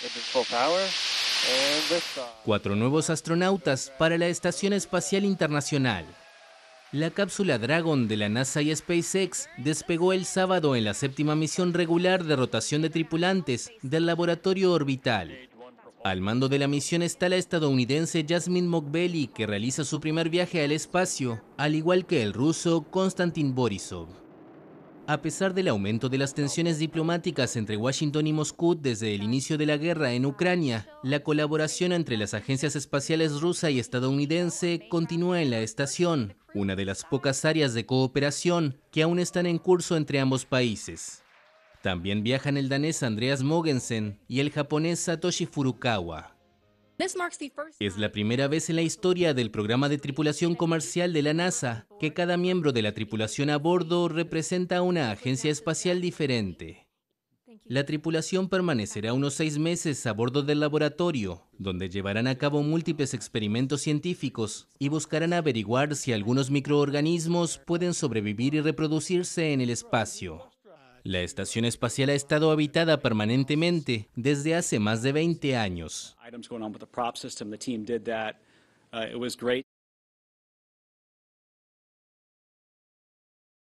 Uh, Cuatro nuevos astronautas para la Estación Espacial Internacional. La cápsula Dragon de la NASA y SpaceX despegó el sábado en la séptima misión regular de rotación de tripulantes del laboratorio orbital. Al mando de la misión está la estadounidense Jasmine Mokbeli, que realiza su primer viaje al espacio, al igual que el ruso Konstantin Borisov. A pesar del aumento de las tensiones diplomáticas entre Washington y Moscú desde el inicio de la guerra en Ucrania, la colaboración entre las agencias espaciales rusa y estadounidense continúa en la estación, una de las pocas áreas de cooperación que aún están en curso entre ambos países. También viajan el danés Andreas Mogensen y el japonés Satoshi Furukawa. Es la primera vez en la historia del programa de tripulación comercial de la NASA que cada miembro de la tripulación a bordo representa una agencia espacial diferente. La tripulación permanecerá unos seis meses a bordo del laboratorio, donde llevarán a cabo múltiples experimentos científicos y buscarán averiguar si algunos microorganismos pueden sobrevivir y reproducirse en el espacio. La estación espacial ha estado habitada permanentemente desde hace más de 20 años.